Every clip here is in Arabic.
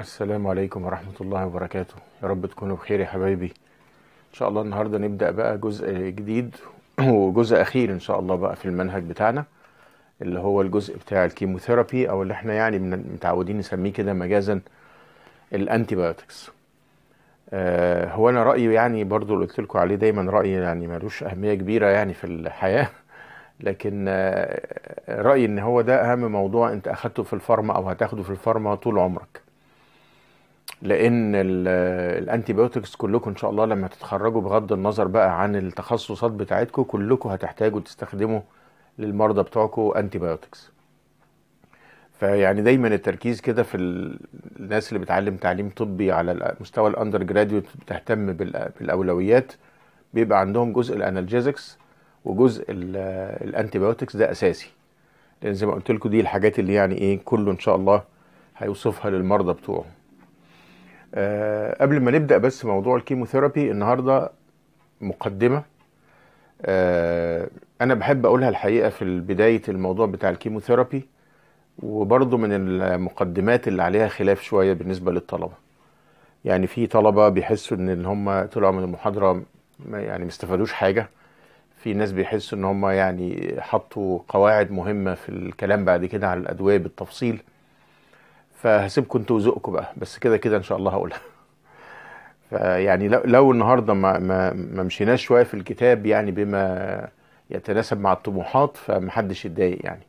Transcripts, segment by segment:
السلام عليكم ورحمة الله وبركاته يا رب تكونوا بخير يا حبايبي إن شاء الله النهاردة نبدأ بقى جزء جديد وجزء أخير إن شاء الله بقى في المنهج بتاعنا اللي هو الجزء بتاع الكيموثيرابي أو اللي احنا يعني متعودين نسميه كده مجازا الأنتيبيوتكس آه هو أنا رأيي يعني برضو اللي قلت لكم عليه دايما رأيي يعني ملوش أهمية كبيرة يعني في الحياة لكن آه رأيي إن هو ده أهم موضوع أنت أخدته في الفارما أو هتاخده في الفارما طول عمرك لان الانتي بايوتكس كلكم ان شاء الله لما تتخرجوا بغض النظر بقى عن التخصصات بتاعتكم كلكم هتحتاجوا تستخدموا للمرضى بتوعكم انتي بايوتكس فيعني دايما التركيز كده في الناس اللي بتعلم تعليم طبي على مستوى الاندر جراديوت بتهتم بالاولويات بيبقى عندهم جزء الانالجيزكس وجزء الانتي بايوتكس ده اساسي لان زي ما قلت لكم دي الحاجات اللي يعني ايه كله ان شاء الله هيوصفها للمرضى بتوعه أه قبل ما نبدا بس موضوع الكيموثيرابي النهارده مقدمه أه انا بحب اقولها الحقيقه في بدايه الموضوع بتاع الكيموثيرابي وبرضه من المقدمات اللي عليها خلاف شويه بالنسبه للطلبه يعني في طلبه بيحسوا ان هم طلعوا من المحاضره يعني ما استفادوش حاجه في ناس بيحسوا ان هم يعني حطوا قواعد مهمه في الكلام بعد كده على الادويه بالتفصيل فهسيبكم انتوا وذوقكم بقى بس كده كده ان شاء الله هقولها فيعني لو, لو النهارده ما ما, ما مشيناش شويه في الكتاب يعني بما يتناسب مع الطموحات فمحدش يتضايق يعني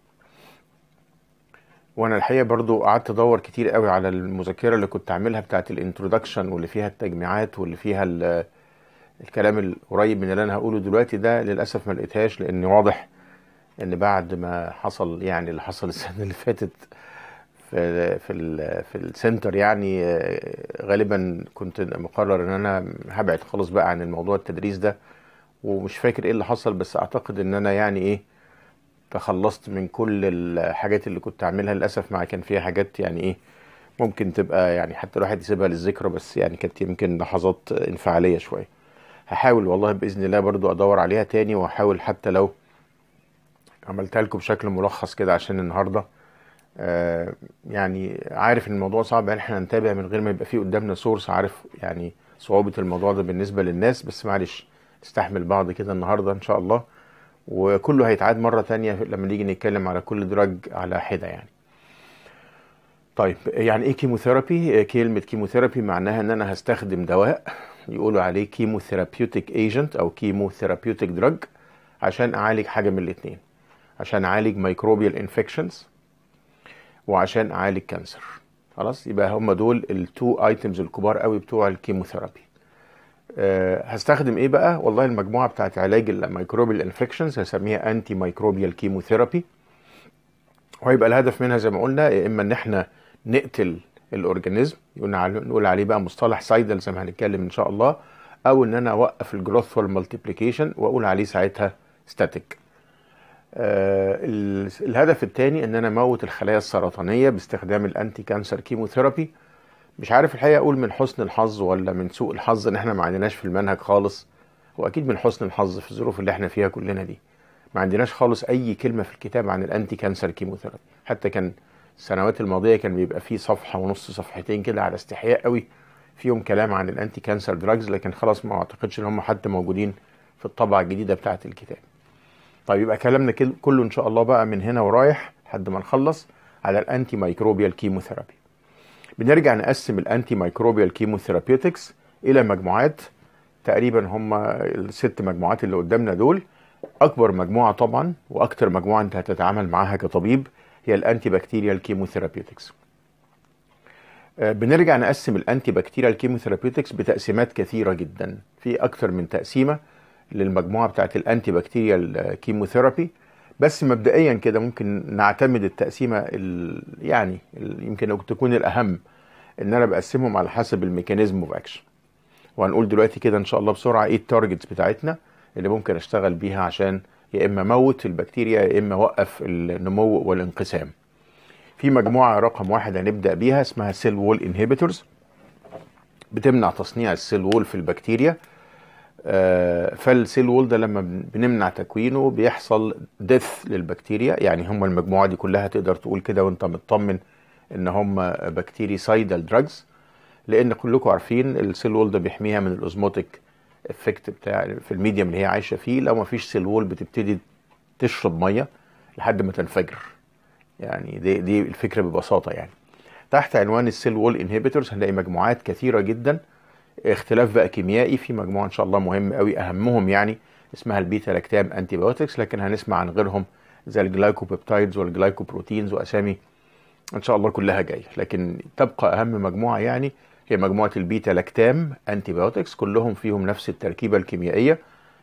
وانا الحقيقه برضو قعدت ادور كتير قوي على المذاكره اللي كنت عاملها بتاعه الانترودكشن واللي فيها التجميعات واللي فيها الكلام القريب من اللي انا هقوله دلوقتي ده للاسف ما لقيتهاش لان واضح ان بعد ما حصل يعني اللي حصل السنه اللي فاتت في في في السنتر يعني آه، غالبا كنت مقرر ان انا هبعد خالص بقى عن الموضوع التدريس ده ومش فاكر ايه اللي حصل بس اعتقد ان انا يعني ايه تخلصت من كل الحاجات اللي كنت اعملها للاسف مع كان فيها حاجات يعني ايه ممكن تبقى يعني حتى الواحد يسيبها للذكرى بس يعني كانت يمكن لحظات انفعاليه شويه هحاول والله باذن الله برضو ادور عليها تاني واحاول حتى لو عملتها لكم بشكل ملخص كده عشان النهارده آه، يعني عارف ان الموضوع صعب ان احنا نتابع من غير ما يبقى فيه قدامنا سورس عارف يعني صعوبه الموضوع ده بالنسبه للناس بس معلش نستحمل بعض كده النهارده ان شاء الله وكله هيتعاد مره تانية لما نيجي نتكلم على كل دراج على حده يعني طيب يعني ايه كيموثيرابي إيه كلمه كيموثيرابي معناها ان انا هستخدم دواء يقولوا عليه كيموثيرابيوتيك ايجنت او كيموثيرابيوتيك دراج عشان اعالج حاجه من الاثنين عشان اعالج ميكروبيال انفكشنز وعشان اعالج كانسر خلاص يبقى هم دول التو ايتمز الكبار قوي بتوع الكيموثيرابي أه هستخدم ايه بقى والله المجموعه بتاعت علاج الميكروبيال انفكشنز هسميها انتي ميكروبيال كيموثيرابي وهيبقى الهدف منها زي ما قلنا يا اما ان احنا نقتل الاورجانيزم نقول عليه بقى مصطلح سايدل زي ما هنتكلم ان شاء الله او ان انا اوقف الجروث والمالتيبليكيشن واقول عليه ساعتها ستاتيك آه، الهدف الثاني ان انا اموت الخلايا السرطانيه باستخدام الانتي كانسر كيموثيرابي مش عارف الحقيقه اقول من حسن الحظ ولا من سوء الحظ ان احنا ما عندناش في المنهج خالص واكيد من حسن الحظ في الظروف اللي احنا فيها كلنا دي ما عندناش خالص اي كلمه في الكتاب عن الانتي كانسر كيموثيرابي حتى كان السنوات الماضيه كان بيبقى فيه صفحه ونص صفحتين كده على استحياء قوي فيهم كلام عن الانتي كانسر دراجز لكن خلاص ما اعتقدش ان هم حتى موجودين في الطبعه الجديده بتاعه الكتاب طيب يبقى كلامنا كله ان شاء الله بقى من هنا ورايح لحد ما نخلص على الانتي مايكروبيال كيموثيرابي بنرجع نقسم الانتي مايكروبيال كيموثيرابيوتكس الى مجموعات تقريبا هم الست مجموعات اللي قدامنا دول اكبر مجموعه طبعا واكتر مجموعه انت هتتعامل معاها كطبيب هي الانتي بكتيريال كيموثيرابيوتكس بنرجع نقسم الانتي بكتيريال كيموثيرابيوتكس بتقسيمات كثيره جدا في اكتر من تقسيمه للمجموعه بتاعت الانتي بكتيريال كيموثيرابي بس مبدئيا كده ممكن نعتمد التقسيمه الـ يعني الـ يمكن تكون الاهم ان انا بقسمهم على حسب الميكانيزم اوف اكشن وهنقول دلوقتي كده ان شاء الله بسرعه ايه التارجتس بتاعتنا اللي ممكن اشتغل بيها عشان يا اما اموت البكتيريا يا اما اوقف النمو والانقسام في مجموعه رقم واحد هنبدا بيها اسمها سيل وول انهبيتورز بتمنع تصنيع السيل وول في البكتيريا آه، فالسيل وول ده لما بنمنع تكوينه بيحصل ديث للبكتيريا يعني هم المجموعه دي كلها تقدر تقول كده وانت مطمن ان هم بكتيري سايدال دراجز لان كلكم عارفين السيل وول ده بيحميها من الاوزموتيك افكت بتاع في الميديم اللي هي عايشه فيه لو ما فيش سيل وول بتبتدي تشرب ميه لحد ما تنفجر يعني دي دي الفكره ببساطه يعني تحت عنوان السيل وول انهبيتورز هنلاقي مجموعات كثيره جدا اختلاف بقى كيميائي في مجموعه ان شاء الله مهم قوي اهمهم يعني اسمها البيتا لاكتام انتي بايوتكس لكن هنسمع عن غيرهم زي الجلايكوبيبتايدز والجلايكوبروتينز واسامي ان شاء الله كلها جايه لكن تبقى اهم مجموعه يعني هي مجموعه البيتا لاكتام انتي بايوتكس كلهم فيهم نفس التركيبه الكيميائيه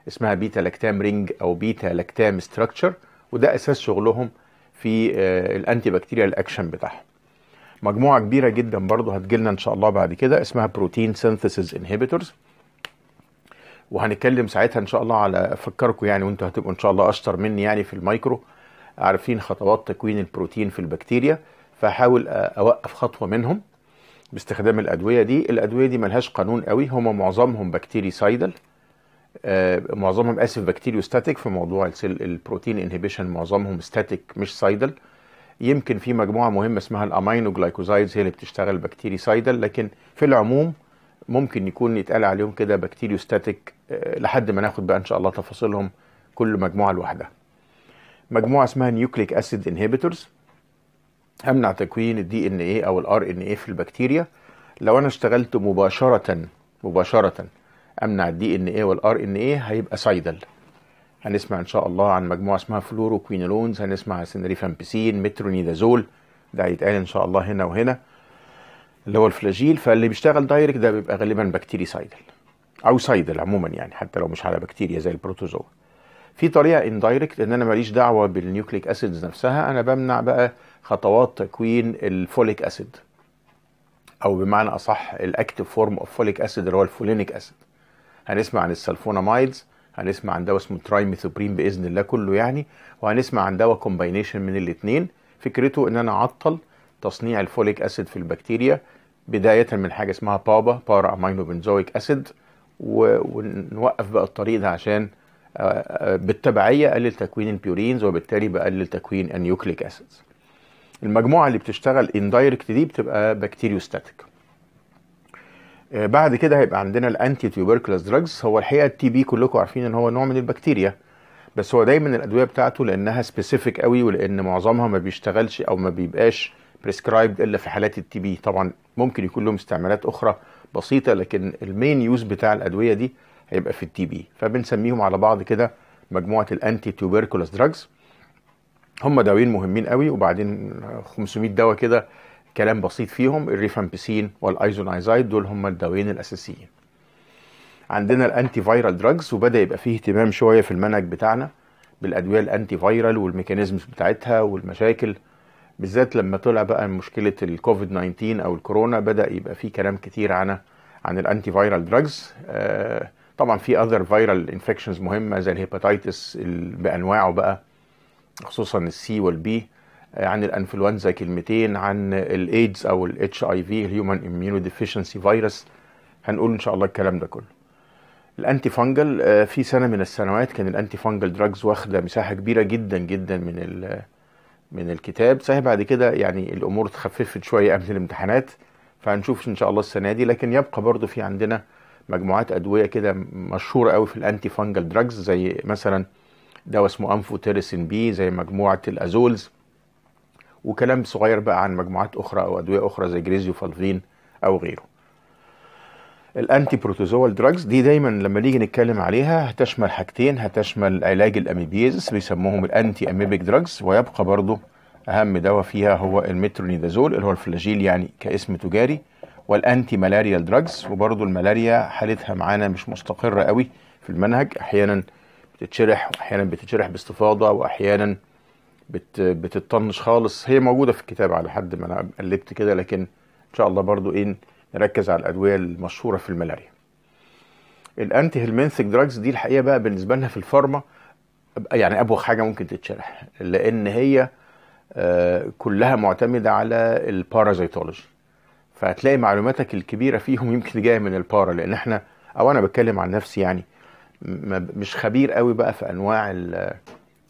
اسمها بيتا لاكتام رينج او بيتا لاكتام ستراكشر وده اساس شغلهم في الانتي بكتيريال اكشن بتاعهم مجموعه كبيره جدا برضو هتجيلنا ان شاء الله بعد كده اسمها بروتين سينثيسيس انهبيتورز وهنتكلم ساعتها ان شاء الله على افكركم يعني وانتوا هتبقوا ان شاء الله اشطر مني يعني في المايكرو عارفين خطوات تكوين البروتين في البكتيريا فحاول اوقف خطوه منهم باستخدام الادويه دي الادويه دي ملهاش قانون قوي هما معظمهم بكتيري سايدل آه معظمهم اسف بكتيريو ستاتيك في موضوع البروتين انهبيشن معظمهم ستاتيك مش سايدل يمكن في مجموعه مهمه اسمها الامينو جلايكوزايدز هي اللي بتشتغل بكتيري سايدل لكن في العموم ممكن يكون يتقال عليهم كده بكتيريوستاتيك آه، لحد ما ناخد بقى ان شاء الله تفاصيلهم كل مجموعه لوحدها. مجموعه اسمها نيوكليك اسيد انهبيتورز امنع تكوين الدي ان ايه او الار ان ايه في البكتيريا لو انا اشتغلت مباشره مباشره امنع الدي ان ايه والار ان ايه هيبقى سايدل هنسمع ان شاء الله عن مجموعه اسمها فلوروكوينولونز هنسمع سنريفامبيسين مترونيدازول ده هيتقال ان شاء الله هنا وهنا اللي هو الفلاجيل فاللي بيشتغل دايركت ده بيبقى غالبا بكتيري سايدل او سايدل عموما يعني حتى لو مش على بكتيريا زي البروتوزوا في طريقه اندايركت ان انا ماليش دعوه بالنيوكليك اسيدز نفسها انا بمنع بقى خطوات تكوين الفوليك اسيد او بمعنى اصح الاكتف فورم اوف فوليك اسيد اللي هو الفولينيك اسيد هنسمع عن السلفونامايدز هنسمع عن دواء اسمه تراي باذن الله كله يعني وهنسمع عن دواء كومباينيشن من الاثنين فكرته ان انا اعطل تصنيع الفوليك اسيد في البكتيريا بدايه من حاجه اسمها بابا بارا امينو بنزويك اسيد ونوقف بقى الطريق ده عشان بالتبعيه اقلل تكوين البيورينز وبالتالي بقلل تكوين النيوكليك اسيدز المجموعه اللي بتشتغل اندايركت دي بتبقى بكتيريوستاتيك آه، بعد كده هيبقى عندنا الانتي تيوبركلوز دراجز هو الحقيقه التي بي كلكم عارفين ان هو نوع من البكتيريا بس هو دايما الادويه بتاعته لانها سبيسيفيك قوي ولان معظمها ما بيشتغلش او ما بيبقاش بريسكرايبد الا في حالات التي بي طبعا ممكن يكون لهم استعمالات اخرى بسيطه لكن المين يوز بتاع الادويه دي هيبقى في التي بي فبنسميهم على بعض كده مجموعه الانتي تيوبركلوز دراجز هم دواين مهمين قوي وبعدين 500 دواء كده كلام بسيط فيهم الريفامبسين والايزونايزايد دول هم الدوين الاساسيين عندنا الانتي فايرال دراجز وبدا يبقى فيه اهتمام شويه في المنهج بتاعنا بالادويه الانتي فايرال والميكانيزمز بتاعتها والمشاكل بالذات لما طلع بقى مشكله الكوفيد 19 او الكورونا بدا يبقى فيه كلام كتير عن عن الانتي فايرال دراجز آه، طبعا في اذر فايرال انفكشنز مهمه زي الهيباتيتس بانواعه بقى خصوصا السي والبي عن الانفلونزا كلمتين عن الايدز او الاتش اي في الهيومن اميونو ديفيشنسي فيروس هنقول ان شاء الله الكلام ده كله الانتي فانجل آه، في سنه من السنوات كان الانتي فانجل دراجز واخده مساحه كبيره جدا جدا من من الكتاب صحيح بعد كده يعني الامور اتخففت شويه قبل الامتحانات فهنشوف ان شاء الله السنه دي لكن يبقى برضو في عندنا مجموعات ادويه كده مشهوره قوي في الانتي فانجل دراجز زي مثلا دواء اسمه انفوتيرسين بي زي مجموعه الازولز وكلام صغير بقى عن مجموعات أخرى أو أدوية أخرى زي فالفين أو غيره الانتي بروتوزوال دراجز دي دايما لما نيجي نتكلم عليها هتشمل حاجتين هتشمل علاج الاميبيزس بيسموهم الانتي اميبيك دراجز ويبقى برضه اهم دواء فيها هو المترونيدازول اللي هو الفلاجيل يعني كاسم تجاري والانتي مالاريال دراجز وبرضه الملاريا حالتها معانا مش مستقره قوي في المنهج احيانا بتتشرح واحيانا بتتشرح باستفاضه واحيانا بت بتطنش خالص هي موجوده في الكتاب على حد ما انا قلبت كده لكن ان شاء الله برضو ايه نركز على الادويه المشهوره في الملاريا الانتي هيلمنثيك دراجز دي الحقيقه بقى بالنسبه لنا في الفارما يعني ابوغ حاجه ممكن تتشرح لان هي آه، كلها معتمده على البارازيتولوجي فهتلاقي معلوماتك الكبيره فيهم يمكن جايه من البارا لان احنا او انا بتكلم عن نفسي يعني مش خبير قوي بقى في انواع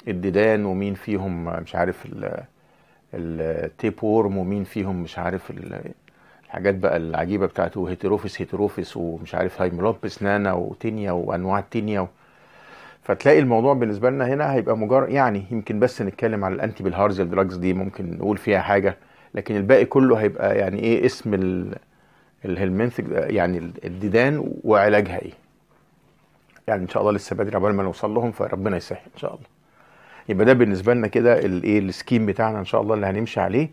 الديدان ومين فيهم مش عارف التيب وورم ومين فيهم مش عارف الحاجات بقى العجيبة بتاعته هيتروفيس هيتروفيس ومش عارف هايملوبس نانا وتينيا وأنواع التينيا فتلاقي الموضوع بالنسبة لنا هنا هيبقى مجرد يعني يمكن بس نتكلم على الأنتي بالهارز دراجز دي ممكن نقول فيها حاجة لكن الباقي كله هيبقى يعني إيه اسم الهلمنث يعني الديدان وعلاجها إيه يعني إن شاء الله لسه بدري عبال ما نوصل لهم فربنا يسهل إن شاء الله يبقى ده بالنسبه لنا كده الايه السكيم بتاعنا ان شاء الله اللي هنمشي عليه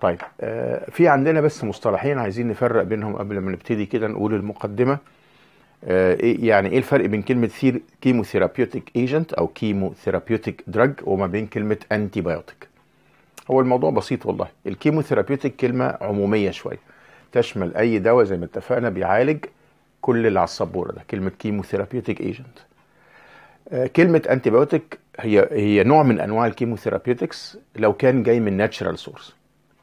طيب آه في عندنا بس مصطلحين عايزين نفرق بينهم قبل ما نبتدي كده نقول المقدمه آه إيه يعني ايه الفرق بين كلمه ثير ثيرابيوتيك ايجنت او كيمو ثيرابيوتيك دراج وما بين كلمه انتي بايوتيك هو الموضوع بسيط والله الكيمو ثيرابيوتيك كلمه عموميه شويه تشمل اي دواء زي ما اتفقنا بيعالج كل اللي على السبوره ده كلمه كيمو ثيرابيوتيك ايجنت كلمه انتي بايوتيك هي هي نوع من انواع الكيموثيرابيوتكس لو كان جاي من ناتشرال سورس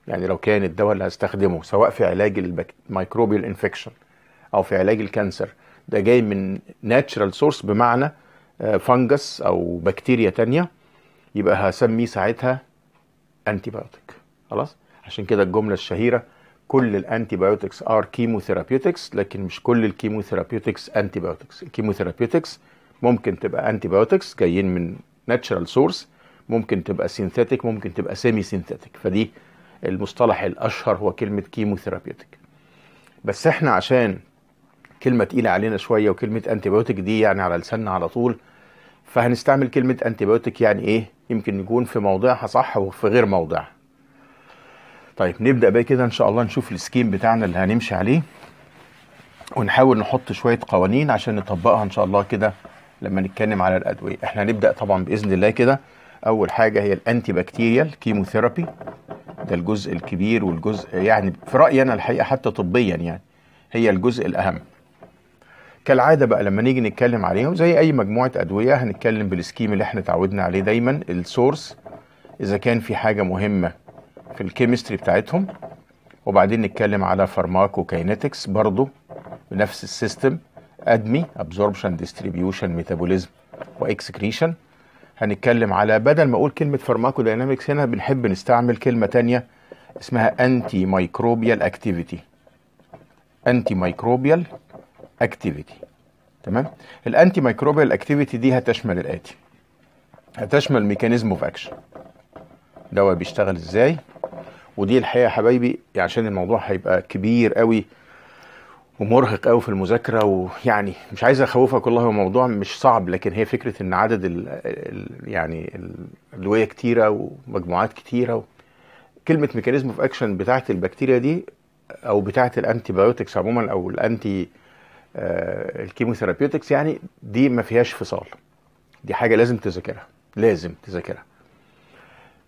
يعني لو كان الدواء اللي هستخدمه سواء في علاج الميكروبيال انفكشن او في علاج الكانسر ده جاي من ناتشرال سورس بمعنى فنجس آه، او بكتيريا تانية يبقى هسميه ساعتها انتي خلاص عشان كده الجمله الشهيره كل الانتي بايوتكس ار كيموثيرابيوتكس لكن مش كل الكيموثيرابيوتكس انتي بايوتكس الكيموثيرابيوتكس ممكن تبقى انتي بايوتكس جايين من ناتشرال سورس ممكن تبقى سينثيتك ممكن تبقى سيمي سينثيتك فدي المصطلح الاشهر هو كلمه كيموثيرابيوتيك بس احنا عشان كلمه تقيله علينا شويه وكلمه انتيبيوتيك دي يعني على لساننا على طول فهنستعمل كلمه انتيبيوتيك يعني ايه يمكن يكون في موضعها صح وفي غير موضعها طيب نبدا بقى كده ان شاء الله نشوف السكيم بتاعنا اللي هنمشي عليه ونحاول نحط شويه قوانين عشان نطبقها ان شاء الله كده لما نتكلم على الادويه احنا هنبدا طبعا باذن الله كده اول حاجه هي الانتي بكتيريال كيموثيرابي ده الجزء الكبير والجزء يعني في رايي انا الحقيقه حتى طبيا يعني هي الجزء الاهم كالعاده بقى لما نيجي نتكلم عليهم زي اي مجموعه ادويه هنتكلم بالسكيم اللي احنا تعودنا عليه دايما السورس اذا كان في حاجه مهمه في الكيمستري بتاعتهم وبعدين نتكلم على فارماكو كاينتكس برضه بنفس السيستم ادمي ابزوربشن ديستريبيوشن ميتابوليزم واكسكريشن هنتكلم على بدل ما اقول كلمه فارماكوداينامكس هنا بنحب نستعمل كلمه تانية اسمها انتي مايكروبيال اكتيفيتي انتي مايكروبيال اكتيفيتي تمام الانتي مايكروبيال اكتيفيتي دي هتشمل الاتي هتشمل ميكانيزم اوف اكشن دواء بيشتغل ازاي ودي الحقيقه يا حبايبي عشان الموضوع هيبقى كبير قوي ومرهق قوي في المذاكره ويعني مش عايز اخوفك والله هو موضوع مش صعب لكن هي فكره ان عدد ال الـ يعني الادويه كتيره ومجموعات كتيره كلمه ميكانيزم اوف اكشن بتاعه البكتيريا دي او بتاعه الانتي بايوتكس عموما او الانتي آه الكيموثيرابيوتكس يعني دي ما فيهاش فصال دي حاجه لازم تذاكرها لازم تذاكرها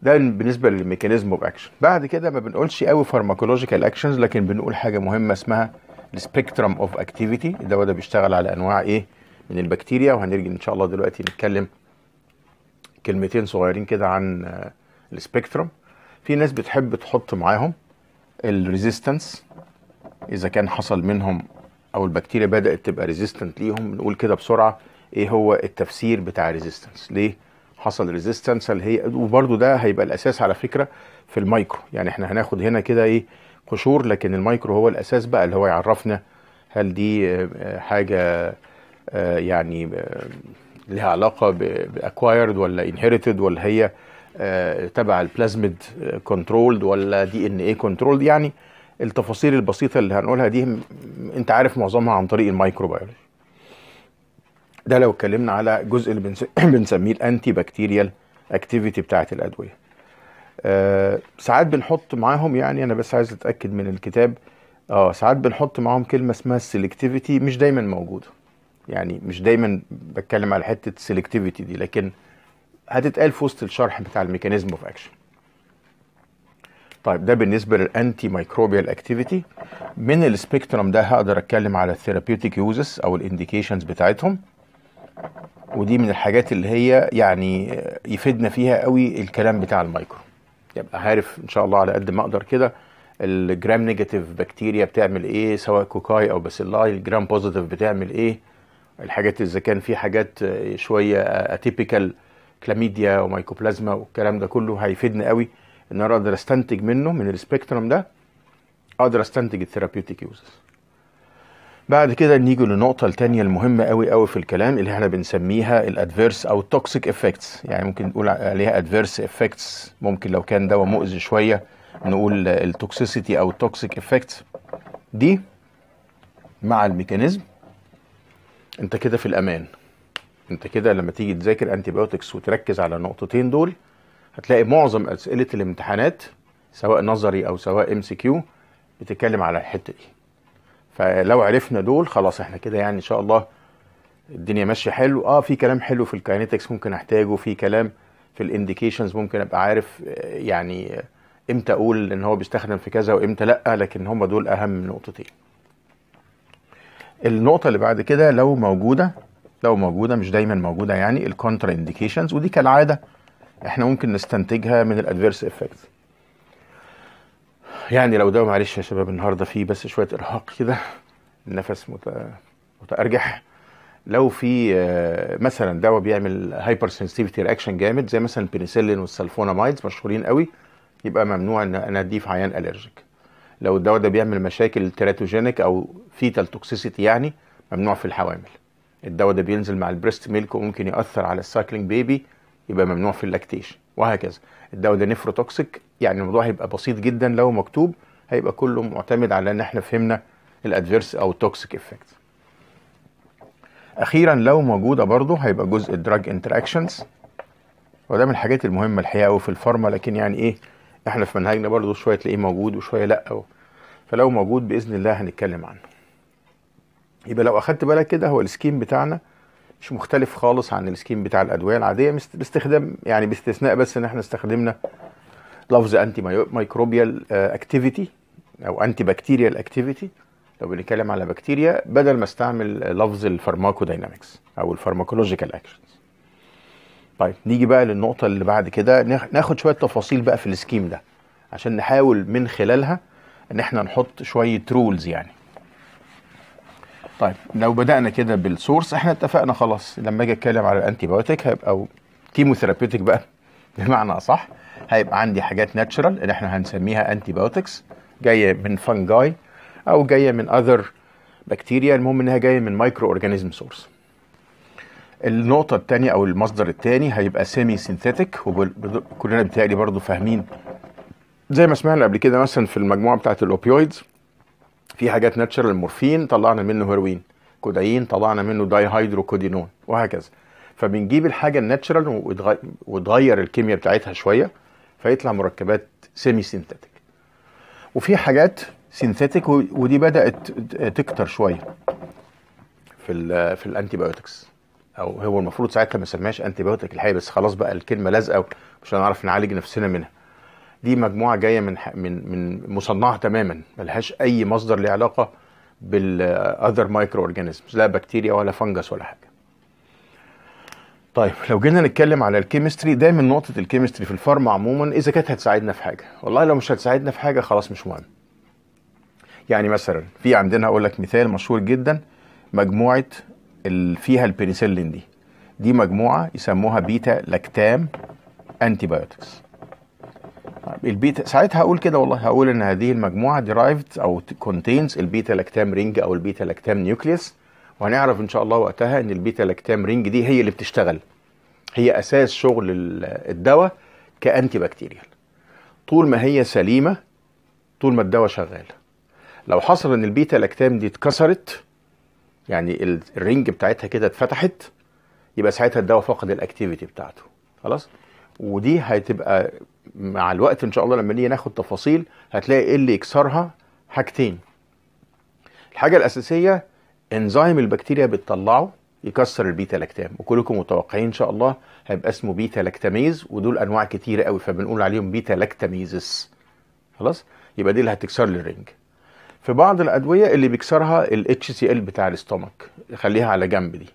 ده بالنسبه للميكانيزم اوف اكشن بعد كده ما بنقولش قوي فارماكولوجيكال اكشنز لكن بنقول حاجه مهمه اسمها السبيكترم اوف اكتيفيتي الدواء ده بيشتغل على انواع ايه من البكتيريا وهنرجع ان شاء الله دلوقتي نتكلم كلمتين صغيرين كده عن آه، السبيكترم في ناس بتحب تحط معاهم الريزيستنس اذا كان حصل منهم او البكتيريا بدات تبقى ريزيستنت ليهم نقول كده بسرعه ايه هو التفسير بتاع الريزيستنس ليه حصل ريزيستنس اللي هي وبرده ده هيبقى الاساس على فكره في المايكرو يعني احنا هناخد هنا كده ايه قشور لكن المايكرو هو الاساس بقى اللي هو يعرفنا هل دي آه، حاجه آه، يعني آه، لها علاقه باكوايرد ولا انهيرتد ولا هي تبع البلازميد كنترولد ولا دي ان اي كنترولد يعني التفاصيل البسيطه اللي هنقولها دي انت عارف معظمها عن طريق الميكروبيولوجي ده لو اتكلمنا على جزء اللي بنسميه الانتي بكتيريال اكتيفيتي بتاعه الادويه آه، ساعات بنحط معاهم يعني انا بس عايز اتاكد من الكتاب اه ساعات بنحط معاهم كلمه اسمها السلكتيفيتي مش دايما موجوده يعني مش دايما بتكلم على حته السلكتيفيتي دي لكن هتتقال في وسط الشرح بتاع الميكانيزم اوف اكشن طيب ده بالنسبه للانتي مايكروبيال اكتيفيتي من السبيكترم ده هقدر اتكلم على الثيرابيوتيك يوزز او الانديكيشنز بتاعتهم ودي من الحاجات اللي هي يعني يفيدنا فيها قوي الكلام بتاع المايكرو يبقى عارف ان شاء الله على قد ما اقدر كده الجرام نيجاتيف بكتيريا بتعمل ايه سواء كوكاي او باسيلاي الجرام بوزيتيف بتعمل ايه الحاجات اذا كان في حاجات آه، شويه آه، اتيبيكال كلاميديا ومايكوبلازما والكلام ده كله هيفيدني قوي ان انا اقدر استنتج منه من السبيكترم ده اقدر استنتج الثيرابيوتيك يوزز بعد كده نيجي للنقطة التانية المهمة قوي قوي في الكلام اللي احنا بنسميها الادفيرس او التوكسيك افكتس يعني ممكن نقول عليها ادفيرس افكتس ممكن لو كان دواء مؤذي شوية نقول التوكسيسيتي او التوكسيك افكتس دي مع الميكانيزم انت كده في الامان انت كده لما تيجي تذاكر انتيبيوتكس وتركز على النقطتين دول هتلاقي معظم اسئله الامتحانات سواء نظري او سواء ام سي كيو بتتكلم على الحته دي فلو عرفنا دول خلاص احنا كده يعني ان شاء الله الدنيا ماشيه حلو اه في كلام حلو في الكاينتكس ممكن احتاجه في كلام في الانديكيشنز ممكن ابقى عارف آه، يعني آه، امتى اقول ان هو بيستخدم في كذا وامتى لا لكن هم دول اهم نقطتين النقطه اللي بعد كده لو موجوده لو موجوده مش دايما موجوده يعني الكونترا انديكيشنز ودي كالعاده احنا ممكن نستنتجها من الادفيرس افكتس يعني لو ده معلش يا شباب النهارده في بس شويه ارهاق كده النفس متارجح لو في آه، مثلا دواء بيعمل هايبر سنسيفتي رياكشن جامد زي مثلا البنسلين والسلفونامايدز مشهورين قوي يبقى ممنوع ان انا اديه في عيان الرجيك لو الدواء ده بيعمل مشاكل تيراتوجينيك او فيتال توكسيسيتي يعني ممنوع في الحوامل الدواء ده بينزل مع البريست ميلك وممكن ياثر على السايكلينج بيبي يبقى ممنوع في اللاكتيشن وهكذا الدواء ده نفروتوكسيك يعني الموضوع هيبقى بسيط جدا لو مكتوب هيبقى كله معتمد على ان احنا فهمنا الادفيرس او التوكسيك افكت اخيرا لو موجوده برضه هيبقى جزء الدراج انتراكشنز وده من الحاجات المهمه الحقيقه قوي في الفارما لكن يعني ايه احنا في منهجنا برضه شويه تلاقيه موجود وشويه لا أو. فلو موجود باذن الله هنتكلم عنه يبقى لو اخدت بالك كده هو السكيم بتاعنا مش مختلف خالص عن السكيم بتاع الادويه العاديه باستخدام يعني باستثناء بس ان احنا استخدمنا لفظ انتي مايكروبيال اكتيفيتي او انتي بكتيريال اكتيفيتي لو بنتكلم على بكتيريا بدل ما استعمل لفظ الفارماكوداينامكس او الفارماكولوجيكال اكشنز طيب نيجي بقى للنقطة اللي بعد كده ناخد شوية تفاصيل بقى في السكيم ده عشان نحاول من خلالها ان احنا نحط شوية رولز يعني طيب لو بدانا كده بالسورس احنا اتفقنا خلاص لما اجي اتكلم على الانتي بايوتيك هيبقى او كيموثيرابيوتيك بقى بمعنى اصح هيبقى عندي حاجات ناتشرال اللي احنا هنسميها انتي بايوتكس جايه من فانجاي او جايه من اذر بكتيريا المهم انها جايه من مايكرو اورجانيزم سورس النقطة الثانية أو المصدر الثاني هيبقى سيمي سينثيتيك وكلنا بتهيألي برضه فاهمين زي ما سمعنا قبل كده مثلا في المجموعة بتاعة الأوبيويدز في حاجات ناتشرال المورفين طلعنا منه هيروين كودايين طلعنا منه داي هيدروكودينون وهكذا فبنجيب الحاجه الناتشرال وتغير الكيمياء بتاعتها شويه فيطلع مركبات سيمي سينثيتك وفي حاجات سينثيتك ودي بدات تكتر شويه في الـ في الانتيبيوتكس او هو المفروض ساعتها ما سماهاش انتيبيوتك الحقيقه بس خلاص بقى الكلمه لازقه مش هنعرف نعالج نفسنا منها دي مجموعه جايه من من من مصنعه تماما ملهاش اي مصدر له علاقه بالاذر مايكرو اورجانيزمز لا بكتيريا ولا فنجس ولا حاجه طيب لو جينا نتكلم على الكيمستري دايما نقطه الكيمستري في الفارما عموما اذا كانت هتساعدنا في حاجه والله لو مش هتساعدنا في حاجه خلاص مش مهم يعني مثلا في عندنا اقول لك مثال مشهور جدا مجموعه اللي فيها البنسلين دي دي مجموعه يسموها بيتا لاكتام انتي بايوتكس البيتا ساعتها هقول كده والله هقول ان هذه المجموعه derived او contains البيتا لاكتام رينج او البيتا لاكتام نيوكليس وهنعرف ان شاء الله وقتها ان البيتا لاكتام رينج دي هي اللي بتشتغل هي اساس شغل الدواء كانتي بكتيريال طول ما هي سليمه طول ما الدواء شغال لو حصل ان البيتا لاكتام دي اتكسرت يعني الرينج بتاعتها كده اتفتحت يبقى ساعتها الدواء فقد الاكتيفيتي بتاعته خلاص ودي هتبقى مع الوقت ان شاء الله لما نيجي ناخد تفاصيل هتلاقي ايه اللي يكسرها حاجتين الحاجه الاساسيه انزيم البكتيريا بتطلعه يكسر البيتا لاكتام وكلكم متوقعين ان شاء الله هيبقى اسمه بيتا لاكتاميز ودول انواع كتيره قوي فبنقول عليهم بيتا لاكتاميزس خلاص يبقى دي اللي هتكسر لي الرنج في بعض الادويه اللي بيكسرها الاتش سي ال بتاع الاستومك خليها على جنب دي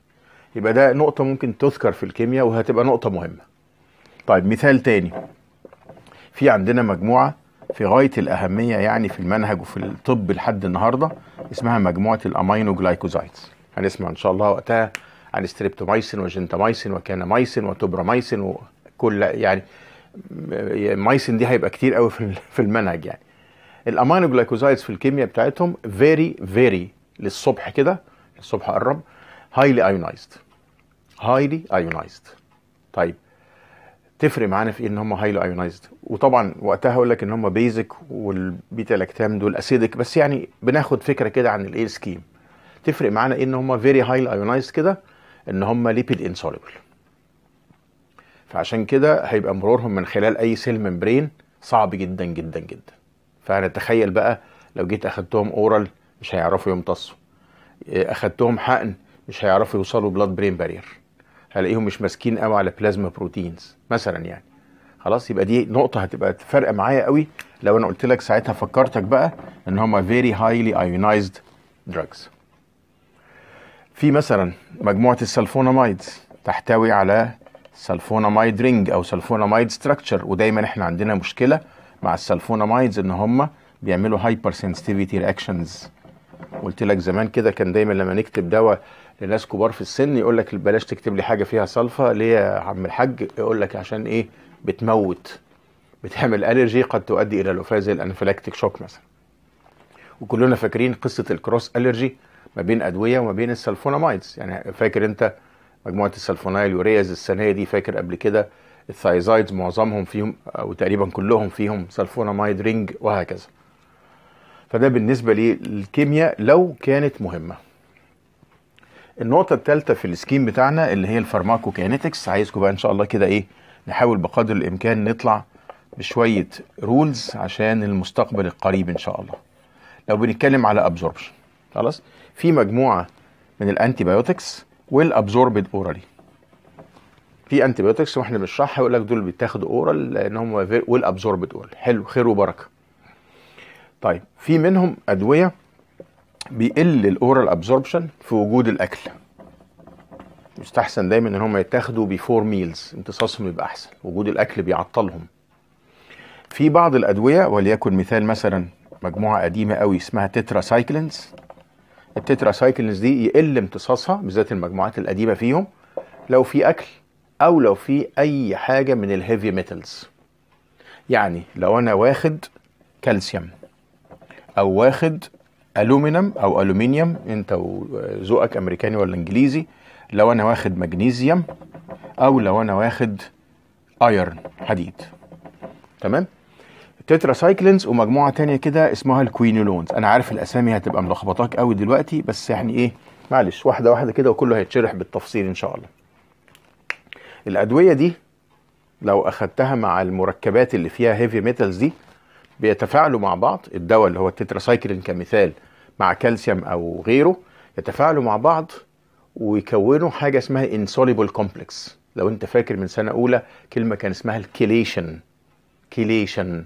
يبقى ده نقطه ممكن تذكر في الكيمياء وهتبقى نقطه مهمه طيب مثال تاني في عندنا مجموعة في غاية الأهمية يعني في المنهج وفي الطب لحد النهاردة اسمها مجموعة الأمينو جلايكوزايتس هنسمع إن شاء الله وقتها عن ستريبتومايسين وجنتامايسين وكانامايسين وتوبرامايسين وكل يعني مايسين دي هيبقى كتير قوي في المنهج يعني الأمينو جلايكوزايتس في الكيمياء بتاعتهم فيري فيري للصبح كده الصبح قرب هايلي ايونايزد هايلي ايونايزد طيب تفرق معانا في ايه ان هم هايلو ايونايزد وطبعا وقتها هقول لك ان هم بيزك والبيتا لاكتام دول اسيدك بس يعني بناخد فكره كده عن الايه سكيم تفرق معانا ايه ان هم فيري هايل ايونايزد كده ان هم ليبيد انسولبل فعشان كده هيبقى مرورهم من خلال اي سيل ممبرين صعب جدا جدا جدا فنتخيل بقى لو جيت اخدتهم اورال مش هيعرفوا يمتصوا آه، اخدتهم حقن مش هيعرفوا يوصلوا بلاد برين بارير هلاقيهم مش ماسكين قوي على بلازما بروتينز مثلا يعني خلاص يبقى دي نقطه هتبقى فارقه معايا قوي لو انا قلت لك ساعتها فكرتك بقى ان هما فيري هايلي ايونايزد دراجز في مثلا مجموعه السلفونامايدز تحتوي على سلفونامايد رينج او سلفونامايد ستراكشر ودايما احنا عندنا مشكله مع السلفونامايدز ان هم بيعملوا هايبر سنسيتيفيتي رياكشنز قلت لك زمان كده كان دايما لما نكتب دواء لناس كبار في السن يقول لك بلاش تكتب لي حاجه فيها صلفه ليه يا عم الحاج يقول لك عشان ايه بتموت بتعمل الرجي قد تؤدي الى الوفاه زي الانفلاكتيك شوك مثلا وكلنا فاكرين قصه الكروس الرجي ما بين ادويه وما بين السلفونامايدز يعني فاكر انت مجموعه السلفونايل يورياز السنه دي فاكر قبل كده الثايزايدز معظمهم فيهم او تقريبا كلهم فيهم سلفونامايد رينج وهكذا فده بالنسبه للكيمياء لو كانت مهمه النقطه الثالثه في السكيم بتاعنا اللي هي الفارماكوكينيتكس عايزكم بقى ان شاء الله كده ايه نحاول بقدر الامكان نطلع بشويه رولز عشان المستقبل القريب ان شاء الله لو بنتكلم على ابزوربشن خلاص في مجموعه من الانتي بايوتكس والابزوربد اورالي في انتي بايوتكس واحنا بنشرحها يقول لك دول بيتاخدوا اورال لان هم والابزوربد اورال حلو خير وبركه طيب في منهم ادويه بيقل الاورال ابزوربشن في وجود الاكل يستحسن دايما ان هم يتاخدوا بيفور ميلز امتصاصهم يبقى احسن وجود الاكل بيعطلهم في بعض الادويه وليكن مثال مثلا مجموعه قديمه قوي اسمها تترا سايكلينز التترا سايكلينز دي يقل امتصاصها بالذات المجموعات القديمه فيهم لو في اكل او لو في اي حاجه من الهيفي ميتلز يعني لو انا واخد كالسيوم او واخد الومنيوم او الومنيوم انت وذوقك امريكاني ولا انجليزي لو انا واخد مغنيسيوم او لو انا واخد ايرن حديد تمام سايكلينز ومجموعه تانية كده اسمها الكوينولونز انا عارف الاسامي هتبقى ملخبطاك قوي دلوقتي بس يعني ايه معلش واحده واحده كده وكله هيتشرح بالتفصيل ان شاء الله الادويه دي لو اخدتها مع المركبات اللي فيها هيفي ميتالز دي بيتفاعلوا مع بعض الدواء اللي هو التتراسايكلين كمثال مع كالسيوم او غيره يتفاعلوا مع بعض ويكونوا حاجه اسمها انسوليبل كومبلكس لو انت فاكر من سنه اولى كلمه كان اسمها الكيليشن كيليشن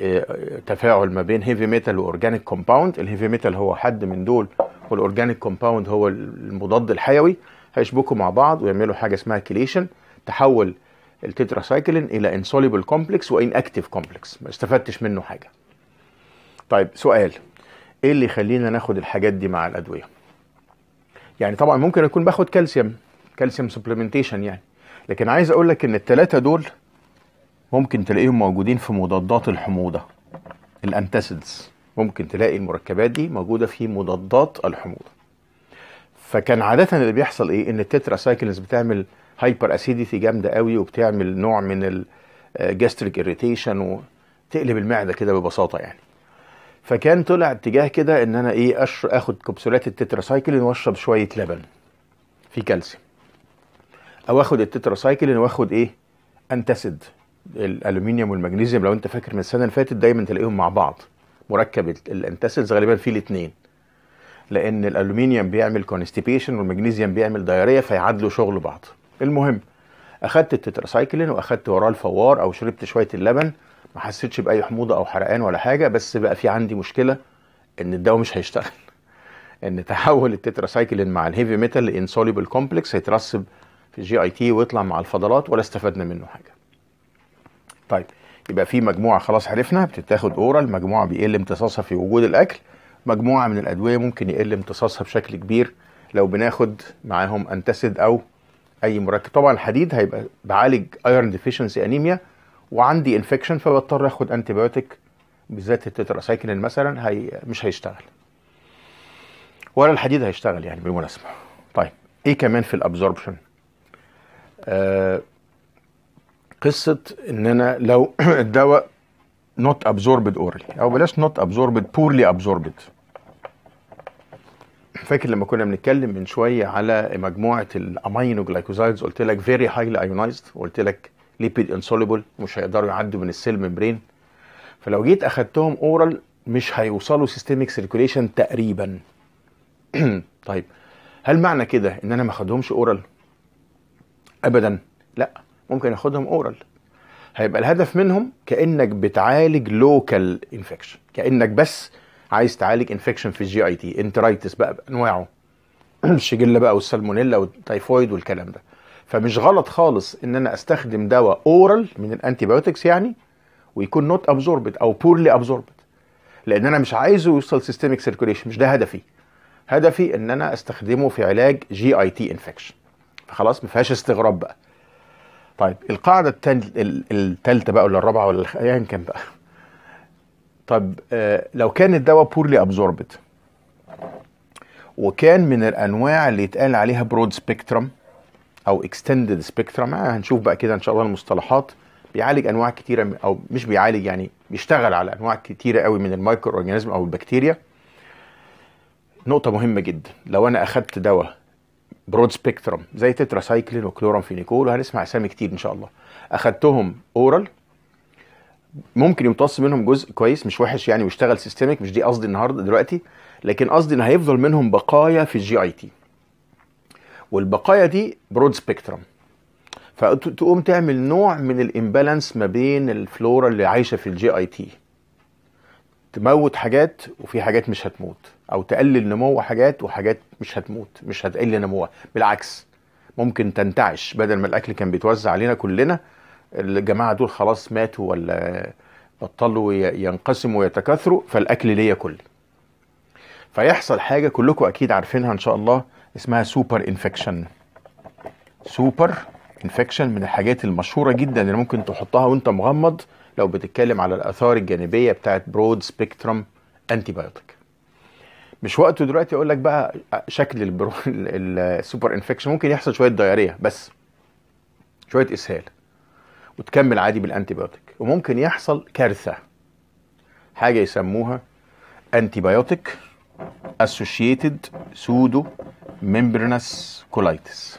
آه، تفاعل ما بين هيفي ميتال واورجانيك كومباوند الهيفي ميتال هو حد من دول والاورجانيك كومباوند هو المضاد الحيوي هيشبكوا مع بعض ويعملوا حاجه اسمها كيليشن تحول التتراسايكلين الى كومبلكس وان واinactive كومبلكس ما استفدتش منه حاجه طيب سؤال ايه اللي يخلينا ناخد الحاجات دي مع الادويه يعني طبعا ممكن اكون باخد كالسيوم كالسيوم سبلمنتيشن يعني لكن عايز اقول لك ان الثلاثه دول ممكن تلاقيهم موجودين في مضادات الحموضه الانتاسيدز ممكن تلاقي المركبات دي موجوده في مضادات الحموضه فكان عاده اللي بيحصل ايه ان التترا سايكلز بتعمل هايبر اسيديتي جامده قوي وبتعمل نوع من الجاستريك اريتيشن آه، وتقلب المعده كده ببساطه يعني فكان طلع اتجاه كده ان انا ايه أش... اخد كبسولات التتراسايكلين واشرب شويه لبن في كالسيوم او اخد التتراسايكلين واخد ايه انتسد الالومنيوم والمغنيسيوم لو انت فاكر من السنه اللي فاتت دايما تلاقيهم مع بعض مركب الانتسيدز غالبا فيه الاثنين لان الالومنيوم بيعمل كونستيبيشن والمغنيسيوم بيعمل دايريه فيعادلوا شغل بعض المهم اخدت التتراسايكلين واخدت وراه الفوار او شربت شويه اللبن ما حسيتش باي حموضه او حرقان ولا حاجه بس بقى في عندي مشكله ان الدواء مش هيشتغل ان تحول التتراسايكلين مع الهيفي ميتال لانسوليبل كومبلكس هيترسب في جي اي تي ويطلع مع الفضلات ولا استفدنا منه حاجه طيب يبقى في مجموعه خلاص عرفنا بتتاخد اورال مجموعه بيقل امتصاصها في وجود الاكل مجموعه من الادويه ممكن يقل امتصاصها بشكل كبير لو بناخد معاهم انتسد او اي مركب طبعا الحديد هيبقى بعالج ايرون ديفيشنسي انيميا وعندي انفكشن فبضطر اخد انتي بايوتيك بالذات التتراسايكلين مثلا هي مش هيشتغل ولا الحديد هيشتغل يعني بالمناسبه طيب ايه كمان في الابزوربشن آه قصه ان انا لو الدواء نوت ابزوربد اورلي او بلاش نوت ابزوربد بورلي ابزوربد فاكر لما كنا بنتكلم من شويه على مجموعه الامينو جلايكوزايدز قلت لك فيري هايلي ايونايزد وقلت لك ليبيد انسوليبل مش هيقدروا يعدوا من السيل ممبرين فلو جيت اخدتهم اورال مش هيوصلوا سيستميك سيركوليشن تقريبا طيب هل معنى كده ان انا ما اخدهمش اورال ابدا لا ممكن اخدهم اورال هيبقى الهدف منهم كانك بتعالج لوكال انفكشن كانك بس عايز تعالج انفكشن في الجي اي تي انترايتس بقى بانواعه الشجله بقى والسالمونيلا والتايفويد والكلام ده فمش غلط خالص ان انا استخدم دواء اورال من الانتيبيوتكس يعني ويكون نوت ابزوربت او بورلي ابزوربت لان انا مش عايزه يوصل سيستميك سيركوليشن مش ده هدفي هدفي ان انا استخدمه في علاج جي اي تي انفكشن فخلاص ما فيهاش استغراب بقى طيب القاعده الثالثه بقى ولا الرابعه ولا ايا كان بقى طب آه، لو كان الدواء بورلي ابزوربت وكان من الانواع اللي يتقال عليها برود سبيكترم او اكستندد آه، سبيكترم هنشوف بقى كده ان شاء الله المصطلحات بيعالج انواع كتيره او مش بيعالج يعني بيشتغل على انواع كتيره قوي من الميكرو اورجانيزم او البكتيريا نقطه مهمه جدا لو انا اخدت دواء برود سبيكترم زي تتراسايكلين وكلورامفينيكول وهنسمع اسامي كتير ان شاء الله اخدتهم اورال ممكن يمتص منهم جزء كويس مش وحش يعني ويشتغل سيستميك مش دي قصدي النهارده دلوقتي لكن قصدي ان هيفضل منهم بقايا في الجي اي تي والبقايا دي برود سبيكترم فتقوم تعمل نوع من الامبالانس ما بين الفلورا اللي عايشه في الجي اي تي تموت حاجات وفي حاجات مش هتموت او تقلل نمو حاجات وحاجات مش هتموت مش هتقل نموها بالعكس ممكن تنتعش بدل ما الاكل كان بيتوزع علينا كلنا الجماعه دول خلاص ماتوا ولا بطلوا ينقسموا ويتكاثروا فالاكل ليا كلي فيحصل حاجه كلكم اكيد عارفينها ان شاء الله اسمها سوبر انفكشن سوبر انفكشن من الحاجات المشهوره جدا اللي ممكن تحطها وانت مغمض لو بتتكلم على الاثار الجانبيه بتاعت برود سبيكترم انتي بايوتيك مش وقته دلوقتي اقول لك بقى شكل السوبر انفكشن ممكن يحصل شويه دياريه بس شويه اسهال وتكمل عادي بالانتيبيوتيك وممكن يحصل كارثه حاجه يسموها انتيبيوتيك اسوشيتد سودو ميمبرنس كولايتس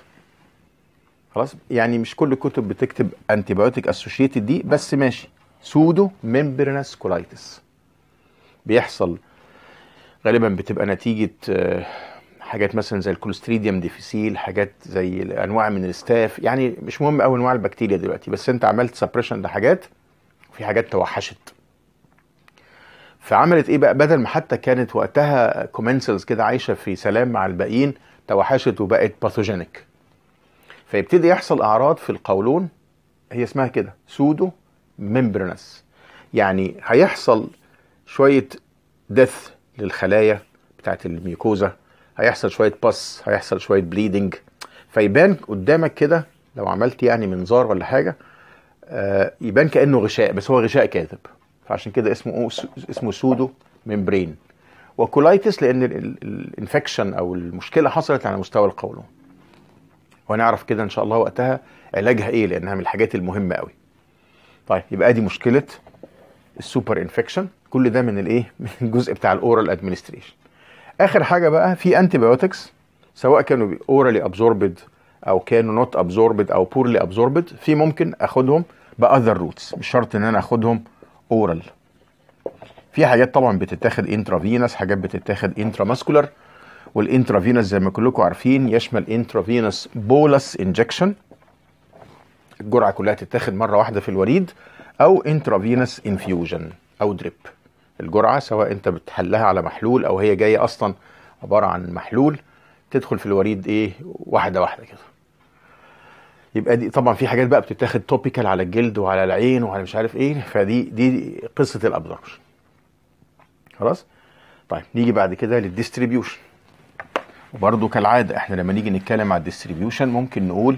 خلاص يعني مش كل الكتب بتكتب انتيبيوتيك اسوشيتد دي بس ماشي سودو ميمبرنس كولايتس بيحصل غالبا بتبقى نتيجه آه، حاجات مثلا زي الكولستريديوم ديفيسيل حاجات زي انواع من الستاف يعني مش مهم قوي انواع البكتيريا دلوقتي بس انت عملت سبريشن لحاجات وفي حاجات توحشت فعملت ايه بقى بدل ما حتى كانت وقتها كومنسلز كده عايشه في سلام مع الباقيين توحشت وبقت باثوجينيك فيبتدي يحصل اعراض في القولون هي اسمها كده سودو ميمبرنس يعني هيحصل شويه دث للخلايا بتاعت الميوكوزا هيحصل شويه بس هيحصل شويه بليدنج فيبان قدامك كده لو عملت يعني منظار ولا حاجه آه، يبان كانه غشاء بس هو غشاء كاذب فعشان كده اسمه اسمه سودو ميمبرين وكولايتس لان الانفكشن او المشكله حصلت على مستوى القولون وهنعرف كده ان شاء الله وقتها علاجها ايه لانها من الحاجات المهمه قوي طيب يبقى ادي مشكله السوبر انفكشن كل ده من الايه من الجزء بتاع الاورال ادمنستريشن اخر حاجه بقى في انتي بايوتكس سواء كانوا اورالي ابزوربد او كانوا نوت ابزوربد او بورلي ابزوربد في ممكن اخدهم باذر روتس مش شرط ان انا اخدهم اورال في حاجات طبعا بتتاخد انترافينس حاجات بتتاخد انتراماسكولار والانترافينس زي ما كلكم عارفين يشمل انترافينس بولس انجكشن الجرعه كلها تتاخد مره واحده في الوريد او انترافينس انفيوجن او دريب الجرعه سواء انت بتحلها على محلول او هي جايه اصلا عباره عن محلول تدخل في الوريد ايه واحده واحده كده يبقى دي طبعا في حاجات بقى بتتاخد توبيكال على الجلد وعلى العين وعلى مش عارف ايه فدي دي قصه الابزوربشن خلاص طيب نيجي بعد كده للديستريبيوشن وبرده كالعاده احنا لما نيجي نتكلم على الديستريبيوشن ممكن نقول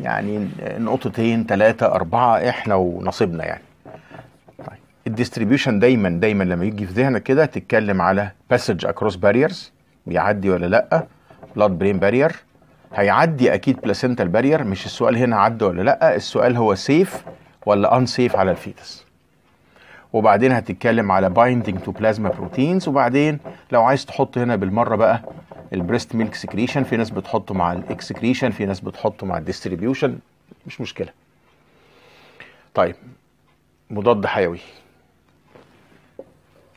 يعني نقطتين ثلاثة أربعة إحنا ونصيبنا يعني الديستريبيوشن دايما دايما لما يجي في ذهنك كده تتكلم على باسج اكروس باريرز بيعدي ولا لا بلاد برين بارير هيعدي اكيد بلاسنتال بارير مش السؤال هنا عدى ولا لا السؤال هو سيف ولا ان سيف على الفيتس وبعدين هتتكلم على بايندنج تو بلازما بروتينز وبعدين لو عايز تحط هنا بالمره بقى البريست ميلك سكريشن في ناس بتحطه مع الاكسكريشن في ناس بتحطه مع الديستريبيوشن مش مشكله طيب مضاد حيوي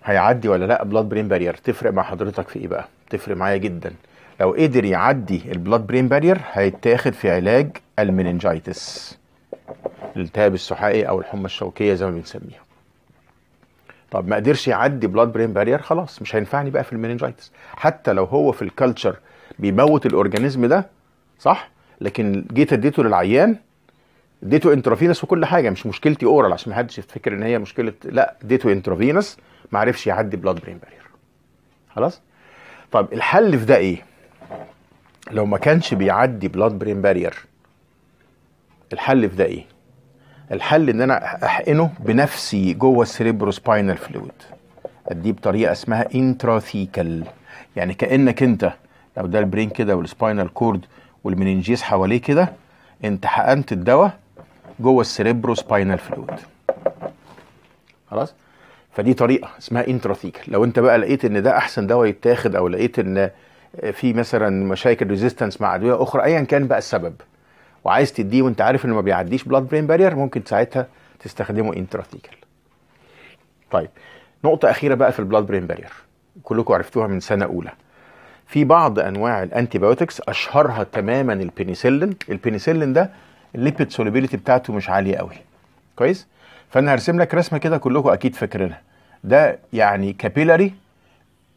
هيعدي ولا لا بلاد برين بارير تفرق مع حضرتك في ايه بقى تفرق معايا جدا لو قدر يعدي البلاد برين بارير هيتاخد في علاج المننجايتس الالتهاب السحائي او الحمى الشوكيه زي ما بنسميها طب ما قدرش يعدي بلاد برين بارير خلاص مش هينفعني بقى في المننجايتس حتى لو هو في الكالتشر بيموت الاورجانيزم ده صح لكن جيت اديته للعيان اديته انترافينس وكل حاجه مش مشكلتي اورال عشان ما حدش يفتكر ان هي مشكله لا اديته انترافينس ما عرفش يعدي بلاد برين بارير خلاص طب الحل في ده ايه لو ما كانش بيعدي بلاد برين بارير الحل في ده ايه الحل ان انا احقنه بنفسي جوه السريبرو سباينال فلويد اديه بطريقه اسمها انتراثيكال يعني كانك انت لو ده البرين كده والسباينال كورد والمننجيز حواليه كده انت حقنت الدواء جوه السريبرو سباينال فلويد خلاص فدي طريقه اسمها انتراثيكال لو انت بقى لقيت ان ده احسن دواء يتاخد او لقيت ان في مثلا مشاكل ريزيستنس مع ادويه اخرى ايا كان بقى السبب وعايز تديه وانت عارف انه ما بيعديش بلاد برين بارير ممكن ساعتها تستخدمه انتراثيكال طيب نقطة أخيرة بقى في البلاد برين بارير كلكم عرفتوها من سنة أولى في بعض أنواع بايوتكس أشهرها تماما البنسلين البنسلين ده الليبيد سوليبيليتي بتاعته مش عاليه قوي كويس فانا هرسم لك رسمه كده كلكم اكيد فاكرينها ده يعني كابيلاري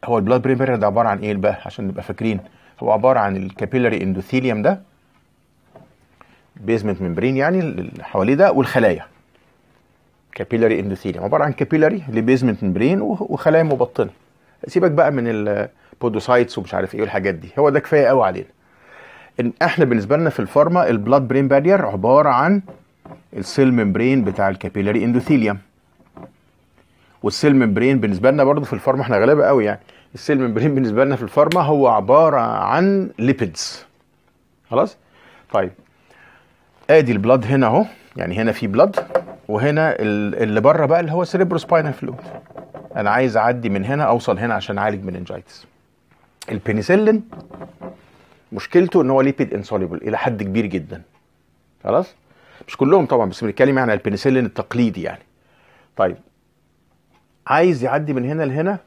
هو البلاد برين بارير ده عباره عن ايه بقى عشان نبقى فاكرين هو عباره عن الكابيلاري اندوثيليوم ده بيزمنت ممبرين يعني اللي حواليه ده والخلايا كابيلاري اندوثيليوم عباره عن كابيلاري لبيزمنت ممبرين وخلايا مبطنه سيبك بقى من البودوسايتس ومش عارف ايه والحاجات دي هو ده كفايه قوي علينا ان احنا بالنسبه لنا في الفارما البلاد برين بارير عباره عن السيل ممبرين بتاع الكابيلاري اندوثيليوم والسيل ممبرين بالنسبه لنا برضو في الفارما احنا غلابه قوي يعني السيل ممبرين بالنسبه لنا في الفارما هو عباره عن ليبيدز خلاص طيب ادي البلاد هنا اهو يعني هنا في بلاد وهنا اللي بره بقى اللي هو سباينال فلويد انا عايز اعدي من هنا اوصل هنا عشان اعالج مننجايتس البنسلين مشكلته ان هو ليبيد انسوليبل الى حد كبير جدا خلاص مش كلهم طبعا بس بنتكلم يعني على البنسلين التقليدي يعني طيب عايز يعدي من هنا لهنا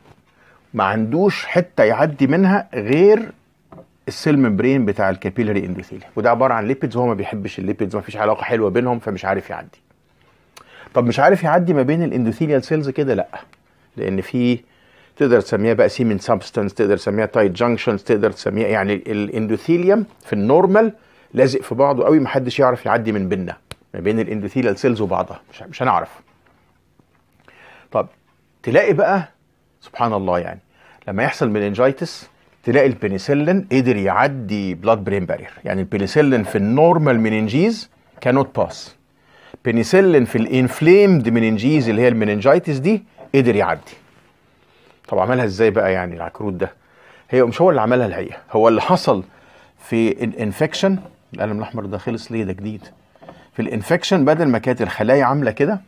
ما عندوش حته يعدي منها غير السيل ممبرين بتاع الكابيلري اندوثيلي وده عباره عن ليبيدز وهو ما بيحبش الليبيدز ما فيش علاقه حلوه بينهم فمش عارف يعدي طب مش عارف يعدي ما بين الاندوثيليال سيلز كده لا لان في تقدر تسميها بقى سيمن سبستانس تقدر تسميها تايت جانكشنز تقدر تسميها يعني الاندوثيليوم في النورمال لازق في بعضه قوي محدش يعرف يعدي من بيننا ما بين الاندوثيليال سيلز وبعضها مش مش هنعرف طب تلاقي بقى سبحان الله يعني لما يحصل مينينجايتس تلاقي البنسلين قدر يعدي بلاد برين بارير يعني البنسلين في النورمال مننجيز كانوت باس بنسلين في الانفليمد مننجيز اللي هي المننجايتس دي قدر يعدي طب عملها ازاي بقى يعني العكروت ده هي مش هو اللي عملها الحقيقه هو اللي حصل في الانفكشن القلم الاحمر ده خلص ليه ده جديد في الانفكشن بدل ما كانت الخلايا عامله كده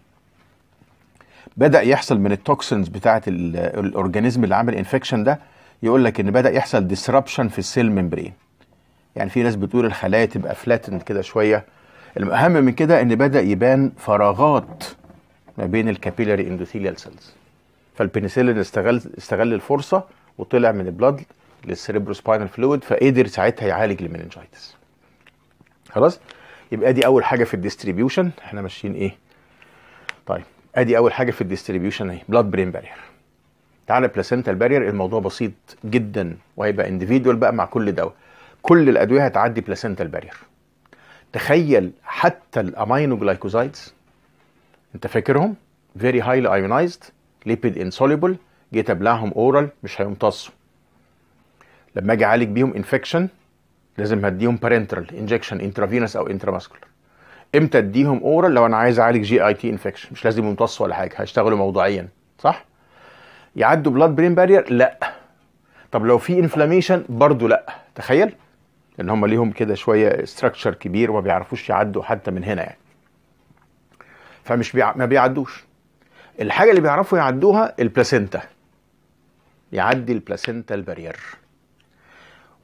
بدا يحصل من التوكسنز بتاعه الاورجانيزم اللي عامل انفكشن ده يقول لك ان بدا يحصل ديسربشن في السيل ممبرين يعني في ناس بتقول الخلايا تبقى فلاتن كده شويه الاهم من كده ان بدا يبان فراغات ما بين الكابيلاري اندوثيليال سيلز فالبنسلين استغل استغل الفرصه وطلع من البلاد للسيريبروسباينال فلويد فقدر ساعتها يعالج المننجايتس خلاص يبقى ادي اول حاجه في الديستريبيوشن احنا ماشيين ايه طيب ادي اول حاجه في الديستريبيوشن اهي بلاد برين بارير تعالى بلاسنتال بارير الموضوع بسيط جدا وهيبقى انديفيدوال بقى مع كل دواء كل الادويه هتعدي بلاسنتال بارير تخيل حتى الامينوجلايكوزايدز انت فاكرهم فيري هايلي ايونايزد ليبيد انسوليبل جيت ابلعهم اورال مش هيمتصوا لما اجي اعالج بيهم انفكشن لازم هديهم بارنترال انجكشن انترافينس او انترافاسكولار امتى اديهم اورال لو انا عايز اعالج جي اي تي انفكشن مش لازم يمتصوا ولا حاجه هيشتغلوا موضوعيا صح يعدوا بلاد برين بارير لا طب لو في انفلاميشن برضو لا تخيل ان هم ليهم كده شويه استراكشر كبير وما بيعرفوش يعدوا حتى من هنا يعني فمش بيع... ما بيعدوش الحاجه اللي بيعرفوا يعدوها البلاسينتا يعدي البلاسينتا البارير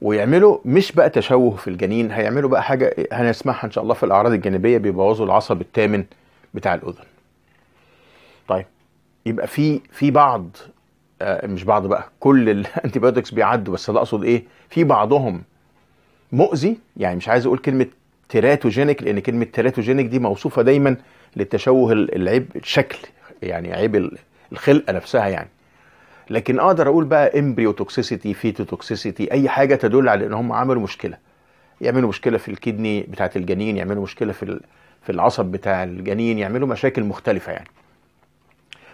ويعملوا مش بقى تشوه في الجنين هيعملوا بقى حاجه هنسمعها ان شاء الله في الاعراض الجانبيه بيبوظوا العصب الثامن بتاع الاذن طيب يبقى في في بعض آه مش بعض بقى كل الانتيبيوتكس بيعدوا بس انا اقصد ايه في بعضهم مؤذي يعني مش عايز اقول كلمه تيراتوجينيك لان كلمه تيراتوجينيك دي موصوفه دايما للتشوه العيب الشكل يعني عيب الخلقه نفسها يعني لكن اقدر اقول بقى امبريو توكسيسيتي فيتو توكسيسيتي اي حاجه تدل على ان هم عملوا مشكله يعملوا مشكله في الكدني بتاعه الجنين يعملوا مشكله في في العصب بتاع الجنين يعملوا مشاكل مختلفه يعني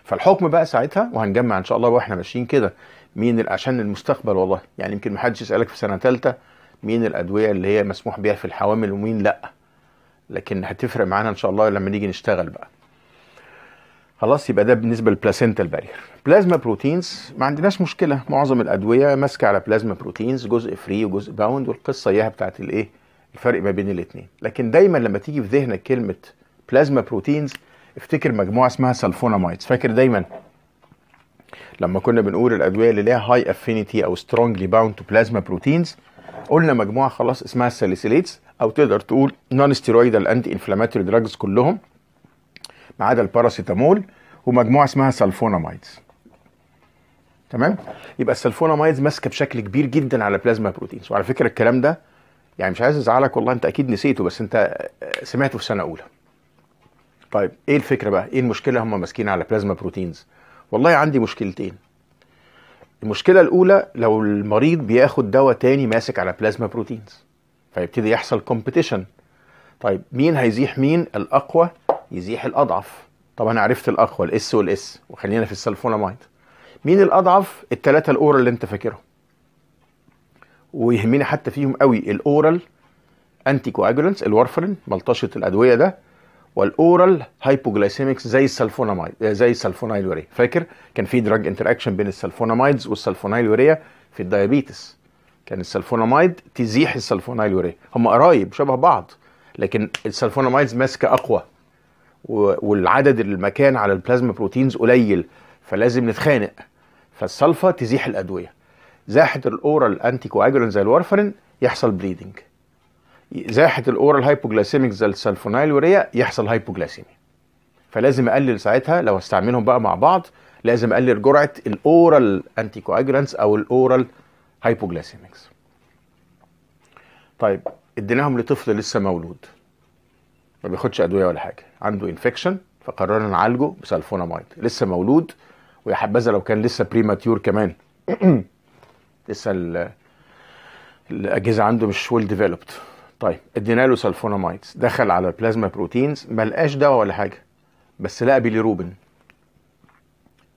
فالحكم بقى ساعتها وهنجمع ان شاء الله واحنا ماشيين كده مين عشان المستقبل والله يعني يمكن محدش يسالك في سنه ثالثه مين الادويه اللي هي مسموح بيها في الحوامل ومين لا لكن هتفرق معانا ان شاء الله لما نيجي نشتغل بقى خلاص يبقى ده بالنسبه للبلاسينتا البارير بلازما بروتينز ما عندناش مشكله معظم الادويه ماسكه على بلازما بروتينز جزء فري وجزء باوند والقصه اياها بتاعت الايه الفرق ما بين الاثنين لكن دايما لما تيجي في ذهنك كلمه بلازما بروتينز افتكر مجموعه اسمها سلفونامايدز فاكر دايما لما كنا بنقول الادويه اللي ليها هاي افينيتي او سترونجلي باوند تو بلازما بروتينز قلنا مجموعه خلاص اسمها الساليسيليتس او تقدر تقول نون ستيرويدال انتي انفلاماتوري دراجز كلهم ما عدا الباراسيتامول ومجموعه اسمها سلفونامايدز تمام يبقى السلفونامايدز ماسكه بشكل كبير جدا على بلازما بروتينز وعلى فكره الكلام ده يعني مش عايز ازعلك والله انت اكيد نسيته بس انت آه، سمعته في سنه اولى طيب ايه الفكره بقى ايه المشكله هم ماسكين على بلازما بروتينز والله عندي مشكلتين المشكله الاولى لو المريض بياخد دواء تاني ماسك على بلازما بروتينز فيبتدي يحصل كومبيتيشن طيب مين هيزيح مين الاقوى يزيح الاضعف طب انا عرفت الاقوى الاس والاس وخلينا في السلفونامايد مين الاضعف الثلاثه الاورال اللي انت فاكرهم ويهمني حتى فيهم قوي الاورال انتي كواجولانس الورفرين ملطشه الادويه ده والاورال هايبوجلايسيمكس زي السلفونامايد آه، زي وريا فاكر كان في دراج انتر اكشن بين السلفونامايدز وريا في الدايابيتس كان السلفونامايد تزيح وريا هم قرايب شبه بعض لكن السلفونامايدز ماسكه اقوى والعدد المكان على البلازما بروتينز قليل فلازم نتخانق فالصلفه تزيح الادويه زاحت الاورال انتي كواجولان زي الورفرين يحصل بليدنج زاحت الاورال هايبوجلاسيميك زي وريا يحصل هايبوجلاسيميا فلازم اقلل ساعتها لو هستعملهم بقى مع بعض لازم اقلل جرعه الاورال انتي او الاورال هايبوجلاسيميكس طيب اديناهم لطفل لسه مولود ما بياخدش ادويه ولا حاجه عنده انفكشن فقررنا نعالجه بسلفونامايد لسه مولود ويا حبذا لو كان لسه بريماتيور كمان لسه الاجهزه عنده مش ويل ديفلوبد طيب ادينا له سلفونامايد دخل على البلازما بروتينز ما لقاش دواء ولا حاجه بس لقى بيليروبين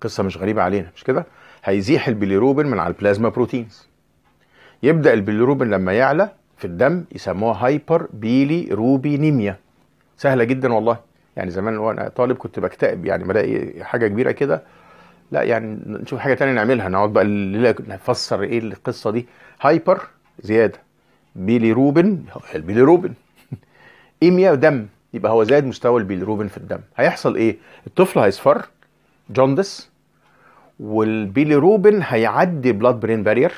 قصه مش غريبه علينا مش كده هيزيح البيليروبين من على البلازما بروتينز يبدا البيليروبين لما يعلى في الدم يسموها هايبر بيلي روبينيميا سهله جدا والله يعني زمان وانا طالب كنت بكتئب يعني بلاقي حاجه كبيره كده لا يعني نشوف حاجه تانية نعملها نقعد بقى الليله نفسر ايه القصه دي هايبر زياده بيلي روبن البيلي روبن ايميا دم يبقى هو زاد مستوى البيلي روبن في الدم هيحصل ايه الطفل هيصفر جوندس والبيلي روبن هيعدي بلاد برين بارير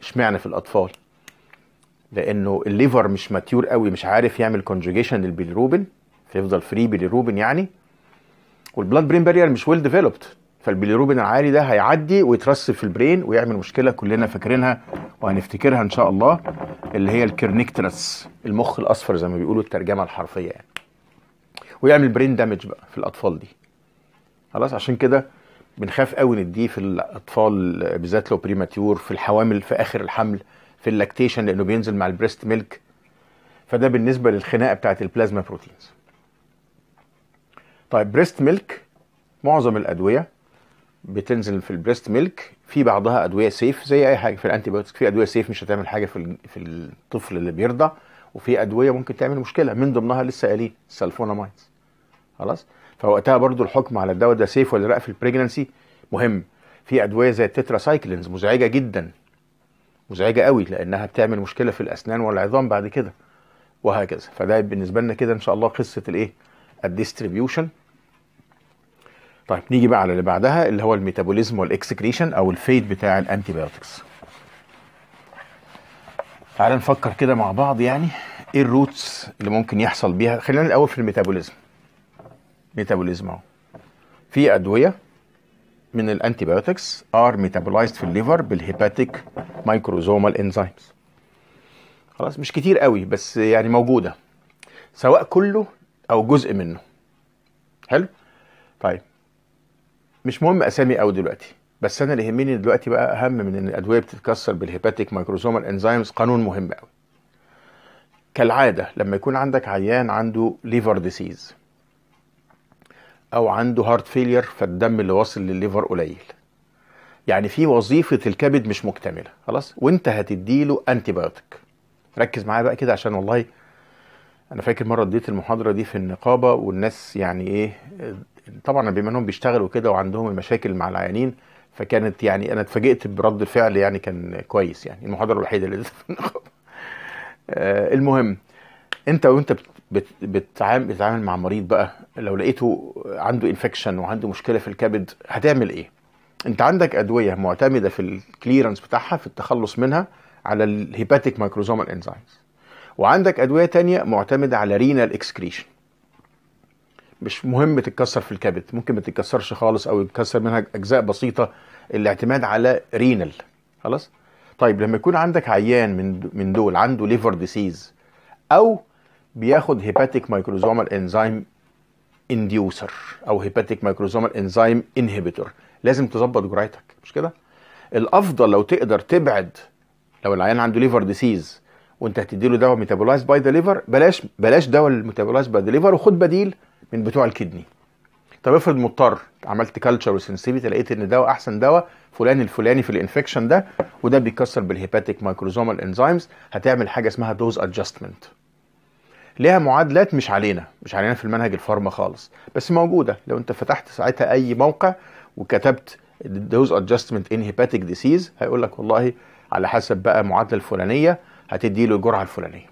اشمعنى في الاطفال لانه الليفر مش ماتيور قوي مش عارف يعمل كونجوجيشن للبيليروبين فيفضل فري بيليروبين يعني والبلاد برين بارير مش ويل ديفلوبد فالبيليروبين العالي ده هيعدي ويترسب في البرين ويعمل مشكله كلنا فاكرينها وهنفتكرها ان شاء الله اللي هي الكيرنيكترس المخ الاصفر زي ما بيقولوا الترجمه الحرفيه يعني ويعمل برين دامج بقى في الاطفال دي خلاص عشان كده بنخاف قوي نديه في الاطفال بالذات لو بريماتيور في الحوامل في اخر الحمل في اللاكتيشن لانه بينزل مع البريست ميلك فده بالنسبه للخناقه بتاعت البلازما بروتينز طيب بريست ميلك معظم الادويه بتنزل في البريست ميلك في بعضها ادويه سيف زي اي حاجه في الانتيبيوتكس في ادويه سيف مش هتعمل حاجه في في الطفل اللي بيرضع وفي ادويه ممكن تعمل مشكله من ضمنها لسه قايلين السلفونامايدز خلاص فوقتها برضو الحكم على الدواء ده سيف ولا لا في البريجننسي مهم في ادويه زي التترا سايكلينز مزعجه جدا مزعجه قوي لانها بتعمل مشكله في الاسنان والعظام بعد كده وهكذا فده بالنسبه لنا كده ان شاء الله قصه الايه الديستريبيوشن طيب نيجي بقى على اللي بعدها اللي هو الميتابوليزم والاكسكريشن او الفيد بتاع الانتيبيوتكس تعالى نفكر كده مع بعض يعني ايه الروتس اللي ممكن يحصل بيها خلينا الاول في الميتابوليزم ميتابوليزم اهو في ادويه من الانتيبيوتكس ار ميتابولايزد في الليفر بالهيباتيك مايكروزومال انزيمز خلاص مش كتير قوي بس يعني موجوده سواء كله او جزء منه حلو طيب مش مهم اسامي قوي دلوقتي بس انا اللي يهمني دلوقتي بقى اهم من ان الادويه بتتكسر بالهيباتيك مايكروزومال انزيمز قانون مهم قوي كالعاده لما يكون عندك عيان عنده ليفر ديسيز او عنده هارت فيلير فالدم اللي واصل للليفر قليل يعني في وظيفه الكبد مش مكتمله خلاص وانت هتديله انتي بايوتيك ركز معايا بقى كده عشان والله انا فاكر مره اديت المحاضره دي في النقابه والناس يعني ايه طبعا بما انهم بيشتغلوا كده وعندهم المشاكل مع العيانين فكانت يعني انا اتفاجئت برد الفعل يعني كان كويس يعني المحاضره الوحيده اللي في النقابه آه، المهم انت وانت بتتعامل بتتعامل مع مريض بقى لو لقيته عنده انفكشن وعنده مشكله في الكبد هتعمل ايه انت عندك ادويه معتمده في الكليرنس بتاعها في التخلص منها على الهيباتيك مايكروزومال انزايمز وعندك ادويه تانية معتمده على رينال اكسكريشن مش مهم تتكسر في الكبد ممكن ما تتكسرش خالص او يتكسر منها اجزاء بسيطه الاعتماد على رينال خلاص طيب لما يكون عندك عيان من من دول عنده ليفر ديسيز او بياخد هيباتيك مايكروزومال انزيم انديوسر او هيباتيك مايكروزومال انزيم انهبيتور لازم تظبط جرعتك مش كده الافضل لو تقدر تبعد لو العيان عنده ليفر ديسيز وانت هتديله دواء ميتابولايز باي ذا ليفر بلاش بلاش دواء الميتابولايز باي ذا ليفر وخد بديل من بتوع الكدني طب افرض مضطر عملت كلتشر وسنسيفيتي لقيت ان دواء احسن دواء فلان الفلاني في الانفكشن ده وده بيكسر بالهيباتيك مايكروزومال انزيمز هتعمل حاجه اسمها دوز ادجستمنت ليها معادلات مش علينا مش علينا في المنهج الفارما خالص بس موجوده لو انت فتحت ساعتها اي موقع وكتبت دوز ادجستمنت ان هيباتيك ديسيز هيقول لك والله على حسب بقى المعادله الفلانيه هتدي له الجرعه الفلانيه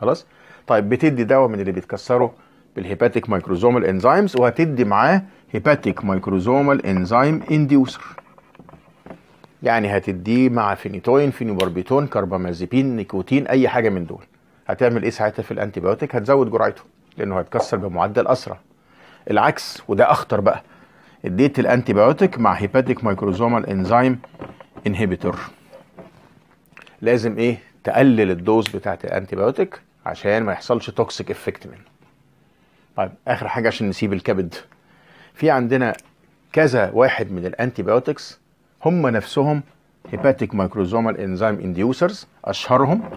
خلاص طيب بتدي دواء من اللي بيتكسروا بالهيباتيك مايكروزومال انزيمز وهتدي معاه هيباتيك مايكروزومال انزيم انديوسر يعني هتديه مع فينيتوين فينيباربيتون كربامازيبين نيكوتين اي حاجه من دول هتعمل ايه ساعتها في الانتيبيوتيك هتزود جرعته لانه هيتكسر بمعدل اسرع العكس وده اخطر بقى اديت الانتيبيوتيك مع هيباتيك مايكروزومال انزيم انهبيتور لازم ايه تقلل الدوز بتاعت الانتيبيوتيك عشان ما يحصلش توكسيك افكت منه طيب اخر حاجه عشان نسيب الكبد في عندنا كذا واحد من الانتيبيوتكس هم نفسهم هيباتيك مايكروزومال انزيم انديوسرز اشهرهم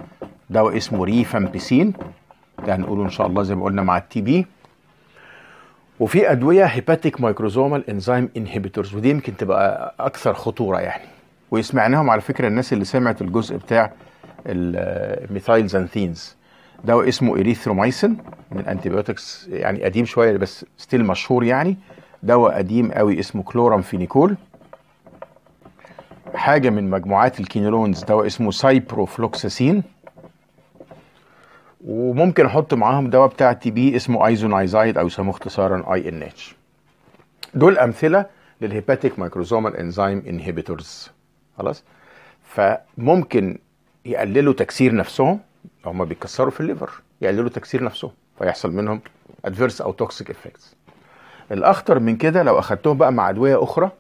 دواء اسمه ريفامبيسين ده هنقوله ان شاء الله زي ما قلنا مع التي بي وفي ادويه هيباتيك مايكروزومال انزيم انهبيتورز ودي يمكن تبقى اكثر خطوره يعني وسمعناهم على فكره الناس اللي سمعت الجزء بتاع الميثايل زانثينز دواء اسمه اريثرومايسين من انتيبيوتكس يعني قديم شويه بس ستيل مشهور يعني دواء قديم قوي اسمه كلورامفينيكول حاجه من مجموعات الكينولونز دواء اسمه سايبروفلوكساسين وممكن احط معاهم دواء بتاع تي بي اسمه ايزونايزايد او يسموه اختصارا اي ان اتش دول امثله للهيباتيك مايكروزومال انزيم انهبيتورز خلاص فممكن يقللوا تكسير نفسهم هم بيكسروا في الليفر يقللوا تكسير نفسهم فيحصل منهم ادفيرس او توكسيك افكتس الاخطر من كده لو اخدتهم بقى مع ادويه اخرى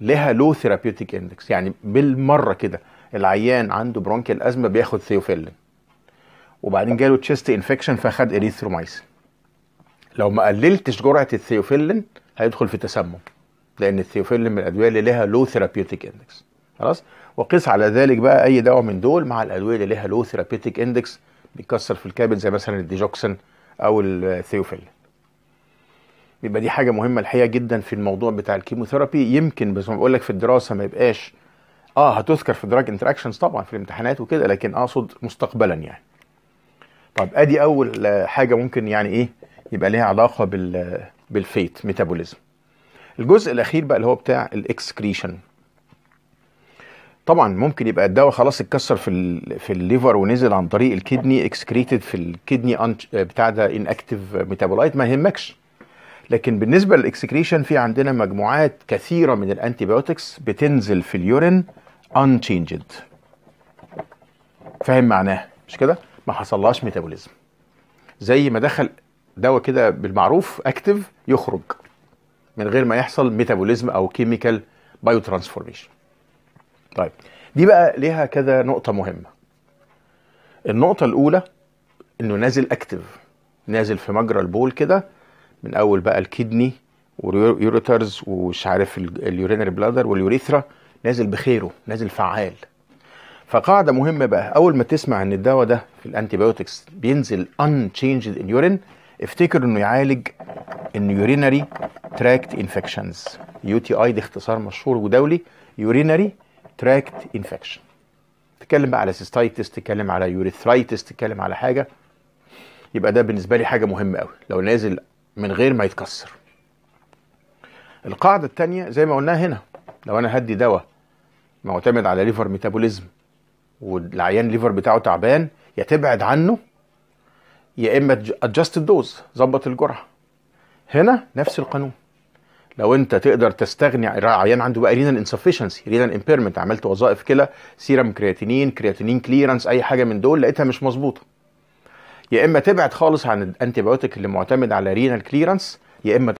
لها لو ثيرابيوتيك اندكس يعني بالمره كده العيان عنده برونكيال ازمه بياخد ثيوفيلين وبعدين جاله تشيست انفكشن فاخد اريثرومايسن لو ما قللتش جرعه الثيوفيلين هيدخل في تسمم لان الثيوفيلين من الادويه اللي لها لو ثيرابيوتيك اندكس خلاص وقيس على ذلك بقى اي دواء من دول مع الادويه اللي لها لو ثيرابيوتيك اندكس بيكسر في الكبد زي مثلا الديجوكسن او الثيوفيلين يبقى دي حاجه مهمه الحقيقه جدا في الموضوع بتاع الكيموثيرابي يمكن بس ما بقول لك في الدراسه ما يبقاش اه هتذكر في دراج انتراكشنز طبعا في الامتحانات وكده لكن اقصد مستقبلا يعني طب ادي اول حاجه ممكن يعني ايه يبقى ليها علاقه بال بالفيت ميتابوليزم الجزء الاخير بقى اللي هو بتاع الاكسكريشن طبعا ممكن يبقى الدواء خلاص اتكسر في في الليفر ونزل عن طريق الكدني اكسكريتد في الكدني بتاع ده ان اكتف ميتابولايت ما يهمكش لكن بالنسبه للاكسكريشن في عندنا مجموعات كثيره من الانتيبيوتكس بتنزل في اليورين تشينجد فاهم معناها مش كده ما حصلهاش ميتابوليزم زي ما دخل دواء كده بالمعروف اكتف يخرج من غير ما يحصل ميتابوليزم او كيميكال بايو ترانسفورميشن طيب دي بقى ليها كذا نقطه مهمه النقطه الاولى انه نازل اكتف نازل في مجرى البول كده من اول بقى الكدني ويوريترز ومش عارف اليورينري بلادر واليوريثرا نازل بخيره نازل فعال فقاعده مهمه بقى اول ما تسمع ان الدواء ده في الانتيبيوتكس بينزل ان تشينجد ان يورين افتكر انه يعالج اليورينري تراكت انفكشنز يو تي اي ده اختصار مشهور ودولي يورينري تراكت انفكشن تتكلم بقى على سيستايتس تتكلم على يوريثرايتس تتكلم على حاجه يبقى ده بالنسبه لي حاجه مهمه قوي لو نازل من غير ما يتكسر القاعده الثانيه زي ما قلناها هنا لو انا هدي دواء معتمد على ليفر ميتابوليزم والعيان ليفر بتاعه تعبان يا تبعد عنه يا اما ادجست الدوز ظبط الجرعه هنا نفس القانون لو انت تقدر تستغني عيان عنده بقى رينال انسفشنسي رينال امبيرمنت عملت وظائف كلى سيرم كرياتينين كرياتينين كليرنس اي حاجه من دول لقيتها مش مظبوطه يا اما تبعد خالص عن الانتي اللي معتمد على رينال كليرنس يا اما